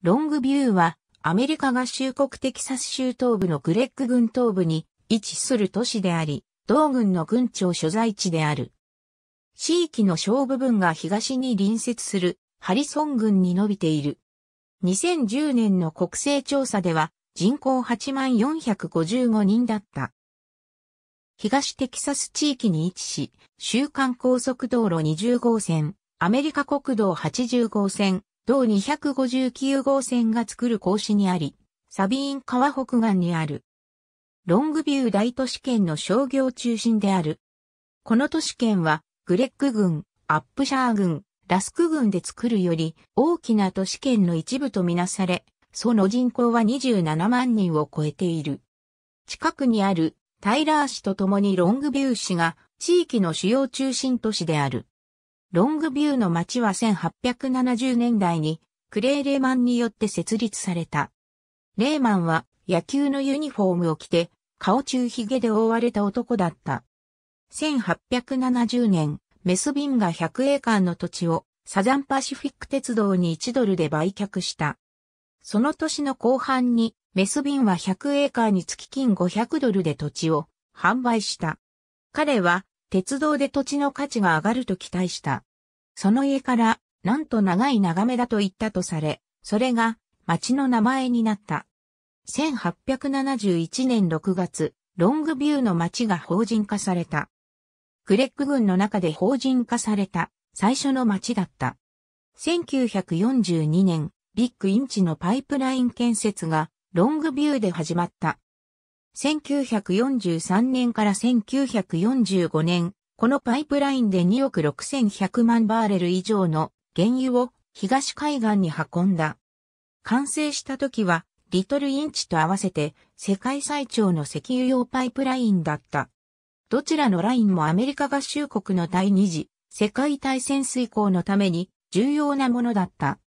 ロングビューは、アメリカ合衆国テキサス州東部のグレッグ郡東部に位置する都市であり、同郡の郡庁所在地である。地域の小部分が東に隣接するハリソン郡に伸びている。2010年の国勢調査では人口8万4 5 5人だった。東テキサス地域に位置し、週間高速道路20号線、アメリカ国道80号線、同259号線が作る格子にあり、サビーン川北岸にある。ロングビュー大都市圏の商業中心である。この都市圏は、グレッグ郡、アップシャー郡、ラスク郡で作るより大きな都市圏の一部とみなされ、その人口は27万人を超えている。近くにあるタイラー市と共にロングビュー市が地域の主要中心都市である。ロングビューの町は1870年代にクレー・レーマンによって設立された。レーマンは野球のユニフォームを着て顔中髭で覆われた男だった。1870年、メスビンが100エーカーの土地をサザンパシフィック鉄道に1ドルで売却した。その年の後半にメスビンは100エーカーにつき金500ドルで土地を販売した。彼は鉄道で土地の価値が上がると期待した。その家から、なんと長い眺めだと言ったとされ、それが町の名前になった。1871年6月、ロングビューの町が法人化された。クレック郡の中で法人化された最初の町だった。1942年、ビッグインチのパイプライン建設がロングビューで始まった。1943年から1945年、このパイプラインで2億6100万バーレル以上の原油を東海岸に運んだ。完成した時は、リトルインチと合わせて世界最長の石油用パイプラインだった。どちらのラインもアメリカ合衆国の第二次世界大戦遂行のために重要なものだった。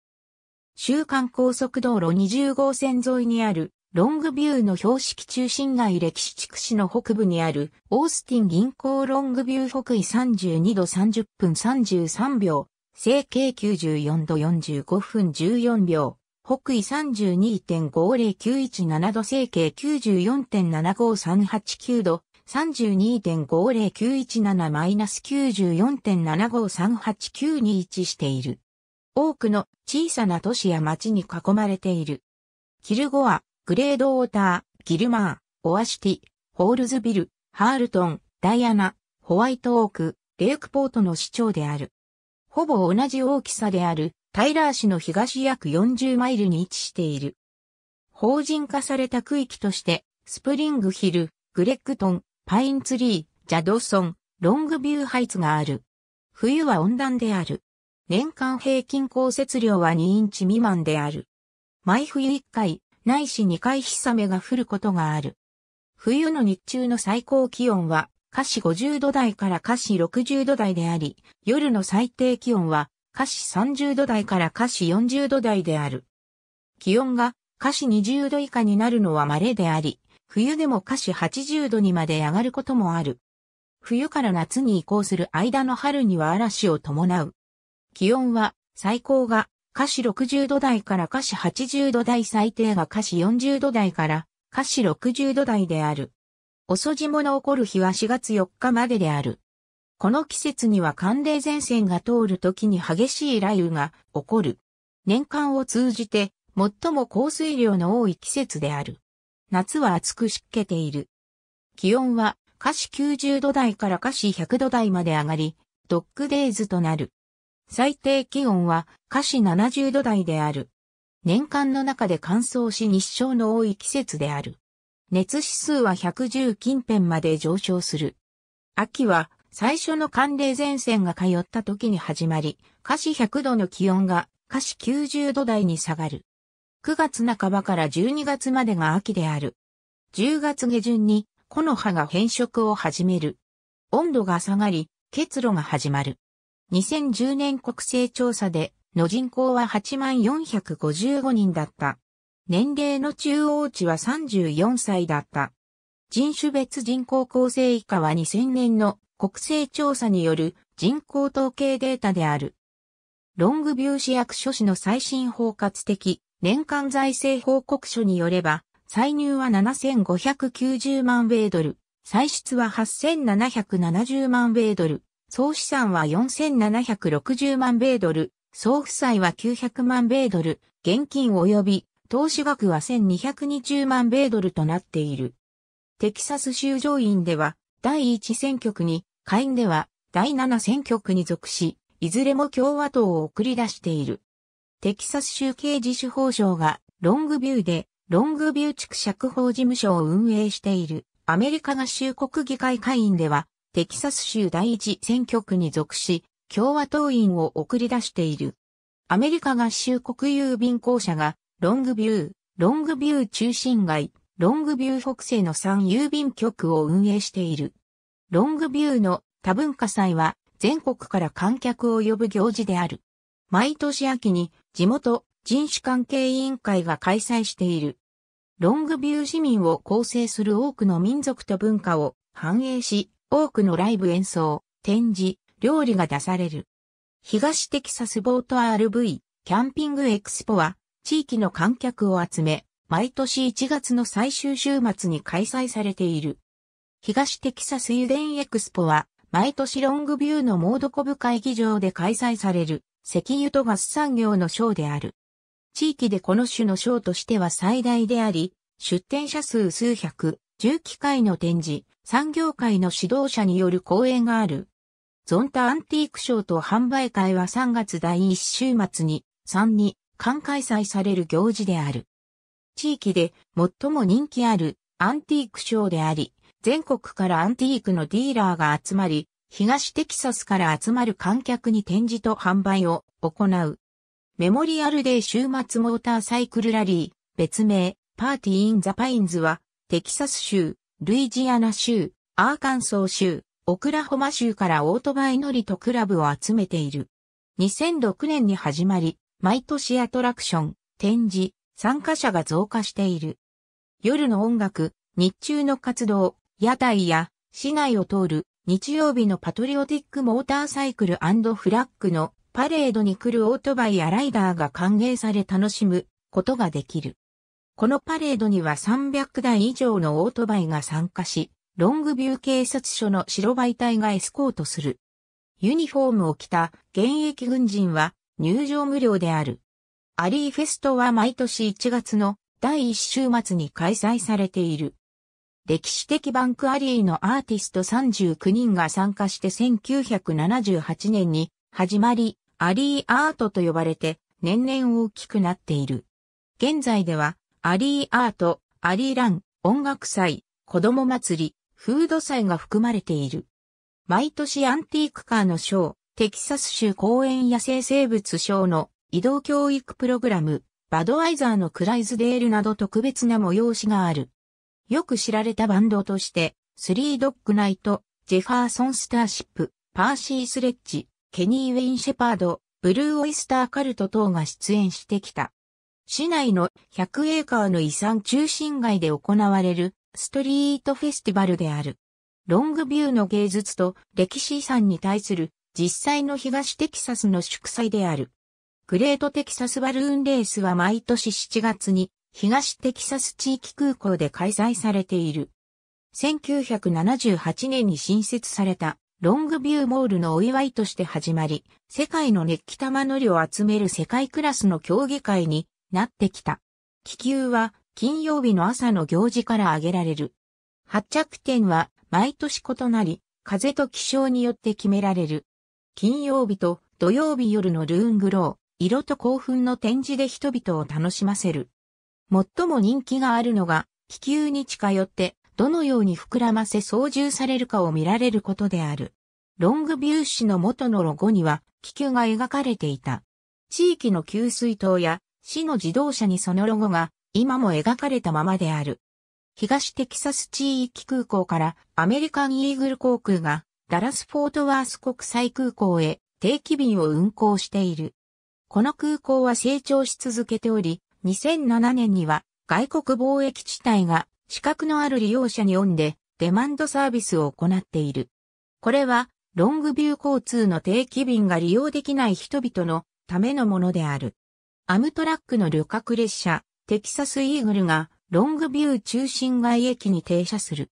週間高速道路20号線沿いにあるロングビューの標識中心街歴史地区市の北部にあるオースティン銀行ロングビュー北緯32度30分33秒、整形94度45分14秒、北緯32.50917度整形94.75389度、32.50917-94.75389に位置している。多くの小さな都市や町に囲まれている。キルゴア、グレードウォーター、ギルマー、オアシティ、ホールズビル、ハールトン、ダイアナ、ホワイトオーク、レイクポートの市長である。ほぼ同じ大きさであるタイラー市の東約40マイルに位置している。法人化された区域として、スプリングヒル、グレッグトン、パインツリー、ジャドソン、ロングビューハイツがある。冬は温暖である。年間平均降雪量は2インチ未満である。毎冬1回、ないし2回日雨が降ることがある。冬の日中の最高気温は、華氏50度台から華氏60度台であり、夜の最低気温は、華氏30度台から華氏40度台である。気温が華氏20度以下になるのは稀であり、冬でも華氏80度にまで上がることもある。冬から夏に移行する間の春には嵐を伴う。気温は最高が下肢60度台から下肢80度台最低が下肢40度台から下肢60度台である。遅霜の起こる日は4月4日までである。この季節には寒冷前線が通る時に激しい雷雨が起こる。年間を通じて最も降水量の多い季節である。夏は暑く湿気ている。気温は下肢90度台から下肢100度台まで上がり、ドッグデイズとなる。最低気温は華氏70度台である。年間の中で乾燥し日照の多い季節である。熱指数は110近辺まで上昇する。秋は最初の寒冷前線が通った時に始まり、華氏100度の気温が華氏90度台に下がる。9月半ばから12月までが秋である。10月下旬に木の葉が変色を始める。温度が下がり、結露が始まる。2010年国勢調査で、の人口は8455人だった。年齢の中央値は34歳だった。人種別人口構成以下は2000年の国勢調査による人口統計データである。ロングビュー市役所市の最新包括的年間財政報告書によれば、歳入は7590万米ドル、歳出は8770万米ドル、総資産は4760万米ドル、総負債は900万米ドル、現金及び投資額は1220万米ドルとなっている。テキサス州上院では第1選挙区に、下院では第7選挙区に属し、いずれも共和党を送り出している。テキサス州刑事司法省がロングビューでロングビュー地区釈放事務所を運営しているアメリカ合衆国議会会員ではテキサス州第一選挙区に属し、共和党員を送り出している。アメリカ合衆国郵便公社が、ロングビュー、ロングビュー中心街、ロングビュー北西の3郵便局を運営している。ロングビューの多文化祭は、全国から観客を呼ぶ行事である。毎年秋に、地元、人種関係委員会が開催している。ロングビュー市民を構成する多くの民族と文化を反映し、多くのライブ演奏、展示、料理が出される。東テキサスボート RV キャンピングエクスポは地域の観客を集め、毎年1月の最終週末に開催されている。東テキサス油田エクスポは毎年ロングビューのモードコブ会議場で開催される石油とガス産業のショーである。地域でこの種のショーとしては最大であり、出展者数数百、重機械の展示、産業界の指導者による講演がある。ゾンタアンティークショーと販売会は3月第1週末に3に間開催される行事である。地域で最も人気あるアンティークショーであり、全国からアンティークのディーラーが集まり、東テキサスから集まる観客に展示と販売を行う。メモリアルデー週末モーターサイクルラリー、別名、パーティーインザパインズは、テキサス州、ルイジアナ州、アーカンソー州、オクラホマ州からオートバイ乗りとクラブを集めている。2006年に始まり、毎年アトラクション、展示、参加者が増加している。夜の音楽、日中の活動、屋台や市内を通る日曜日のパトリオティックモーターサイクルフラッグのパレードに来るオートバイやライダーが歓迎され楽しむことができる。このパレードには300台以上のオートバイが参加し、ロングビュー警察署の白バイ隊がエスコートする。ユニフォームを着た現役軍人は入場無料である。アリーフェストは毎年1月の第1週末に開催されている。歴史的バンクアリーのアーティスト39人が参加して1978年に始まり、アリーアートと呼ばれて年々大きくなっている。現在ではアリーアート、アリーラン、音楽祭、子供祭り、フード祭が含まれている。毎年アンティークカーのショー、テキサス州公園野生生物ショーの移動教育プログラム、バドワイザーのクライズデールなど特別な催しがある。よく知られたバンドとして、スリードッグナイト、ジェファーソンスターシップ、パーシースレッジ、ケニー・ウェイン・シェパード、ブルー・オイスター・カルト等が出演してきた。市内の100エーカーの遺産中心街で行われるストリートフェスティバルである。ロングビューの芸術と歴史遺産に対する実際の東テキサスの祝祭である。グレートテキサスバルーンレースは毎年7月に東テキサス地域空港で開催されている。1978年に新設されたロングビューモールのお祝いとして始まり、世界の熱気玉乗りを集める世界クラスの競技会になってきた。気球は金曜日の朝の行事から挙げられる。発着点は毎年異なり、風と気象によって決められる。金曜日と土曜日夜のルーングロー、色と興奮の展示で人々を楽しませる。最も人気があるのが、気球に近寄ってどのように膨らませ操縦されるかを見られることである。ロングビュー氏の元のロゴには気球が描かれていた。地域の給水塔や市の自動車にそのロゴが今も描かれたままである。東テキサス地域空港からアメリカンイーグル航空がダラスフォートワース国際空港へ定期便を運航している。この空港は成長し続けており、2007年には外国貿易地帯が資格のある利用者に恩でデマンドサービスを行っている。これはロングビュー交通の定期便が利用できない人々のためのものである。アムトラックの旅客列車、テキサスイーグルが、ロングビュー中心街駅に停車する。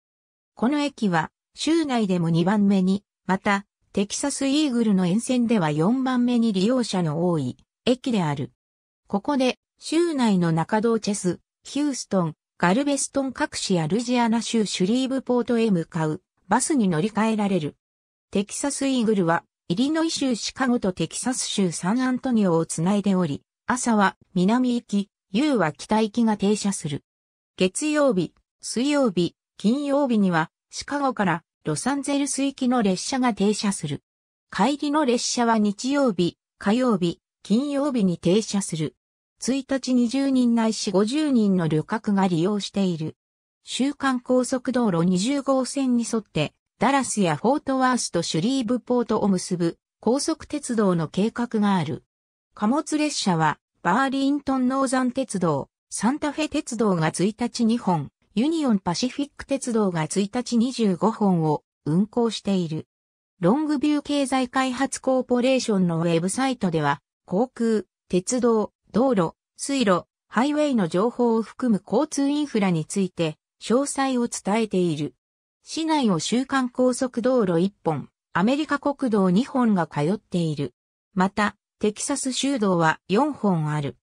この駅は、州内でも2番目に、また、テキサスイーグルの沿線では4番目に利用者の多い、駅である。ここで、州内の中道チェス、ヒューストン、ガルベストン各市やルジアナ州シュリーブポートへ向かう、バスに乗り換えられる。テキサスイーグルは、イリノイ州シカゴとテキサス州サンアントニオをつないでおり、朝は南行き、夕は北行きが停車する。月曜日、水曜日、金曜日にはシカゴからロサンゼルス行きの列車が停車する。帰りの列車は日曜日、火曜日、金曜日に停車する。1日20人ないし50人の旅客が利用している。週間高速道路20号線に沿って、ダラスやフォートワースとシュリーブポートを結ぶ高速鉄道の計画がある。貨物列車は、バーリントンノーザン鉄道、サンタフェ鉄道が1日2本、ユニオンパシフィック鉄道が1日25本を運行している。ロングビュー経済開発コーポレーションのウェブサイトでは、航空、鉄道、道路、水路、ハイウェイの情報を含む交通インフラについて、詳細を伝えている。市内を週間高速道路1本、アメリカ国道2本が通っている。また、テキサス州道は4本ある。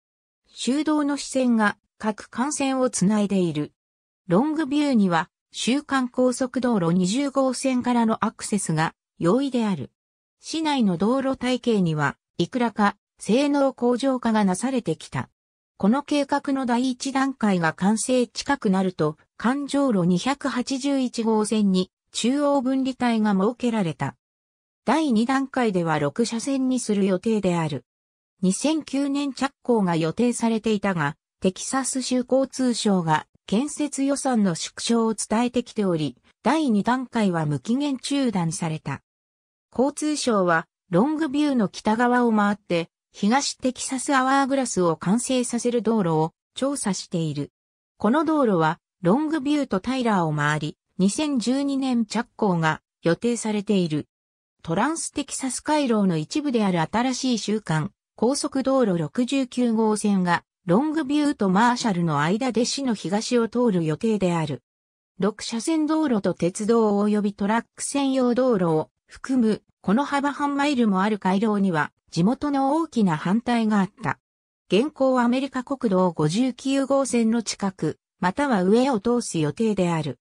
州道の支線が各幹線をつないでいる。ロングビューには、週間高速道路20号線からのアクセスが容易である。市内の道路体系には、いくらか性能向上化がなされてきた。この計画の第一段階が完成近くなると、環状路281号線に中央分離帯が設けられた。第2段階では6車線にする予定である。2009年着工が予定されていたが、テキサス州交通省が建設予算の縮小を伝えてきており、第2段階は無期限中断された。交通省は、ロングビューの北側を回って、東テキサスアワーグラスを完成させる道路を調査している。この道路は、ロングビューとタイラーを回り、2012年着工が予定されている。トランステキサス回廊の一部である新しい週間、高速道路69号線が、ロングビューとマーシャルの間で市の東を通る予定である。6車線道路と鉄道及びトラック専用道路を含む、この幅半マイルもある回廊には、地元の大きな反対があった。現行アメリカ国道59号線の近く、または上を通す予定である。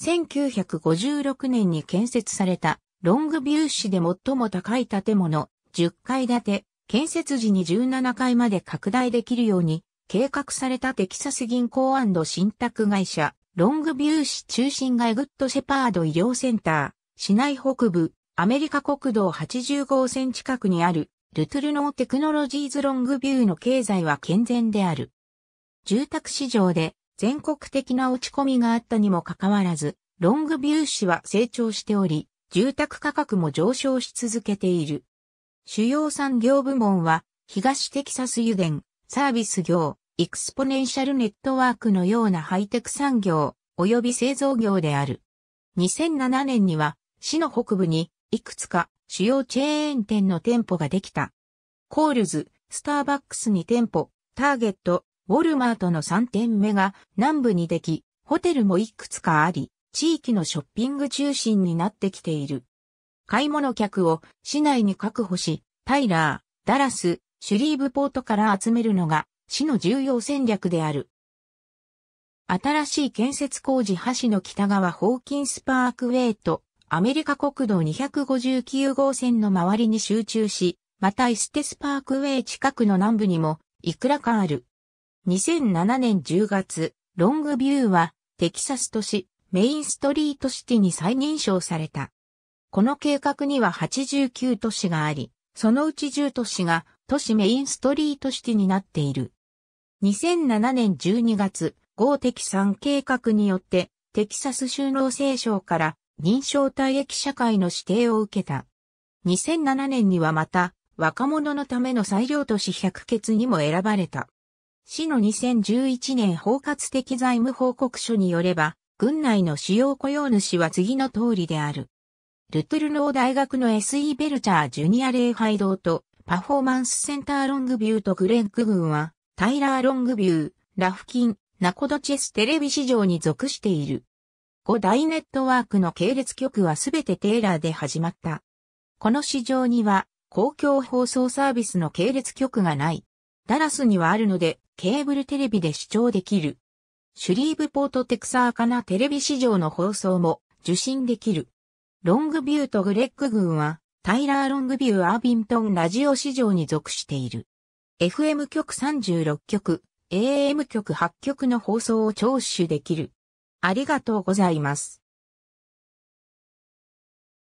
1956年に建設されたロングビュー市で最も高い建物、10階建て、建設時に17階まで拡大できるように、計画されたテキサス銀行信託会社、ロングビュー市中心街グッドシェパード医療センター、市内北部、アメリカ国道80号線近くにある、ルトゥルノーテクノロジーズロングビューの経済は健全である。住宅市場で全国的な落ち込みがあったにもかかわらず、ロングビュー市は成長しており、住宅価格も上昇し続けている。主要産業部門は、東テキサス油田、サービス業、エクスポネンシャルネットワークのようなハイテク産業、及び製造業である。2007年には、市の北部に、いくつか主要チェーン店の店舗ができた。コールズ、スターバックスに店舗、ターゲット、ウォルマートの3店目が南部にでき、ホテルもいくつかあり、地域のショッピング中心になってきている。買い物客を市内に確保し、タイラー、ダラス、シュリーブポートから集めるのが市の重要戦略である。新しい建設工事橋の北側ホーキンスパークウェイとアメリカ国道259号線の周りに集中し、またイステスパークウェイ近くの南部にもいくらかある。2007年10月、ロングビューはテキサス都市メインストリートシティに再認証された。この計画には89都市があり、そのうち10都市が都市メインストリートシティになっている。2007年12月、豪敵3計画によって、テキサス州農政省から認証退役社会の指定を受けた。2007年にはまた、若者のための裁量都市百決にも選ばれた。市の2011年包括的財務報告書によれば、軍内の主要雇用主は次の通りである。ルトゥルノー大学の SE ベルチャージュニア礼拝堂とパフォーマンスセンターロングビューとグレッグ軍はタイラーロングビュー、ラフキン、ナコドチェステレビ市場に属している。5大ネットワークの系列局はすべてテーラーで始まった。この市場には公共放送サービスの系列局がない。ダラスにはあるのでケーブルテレビで視聴できる。シュリーブポートテクサーカナテレビ市場の放送も受信できる。ロングビューとグレッグ群は、タイラー・ロングビュー・アービントンラジオ市場に属している。FM 局36局、AM 局8局の放送を聴取できる。ありがとうございます。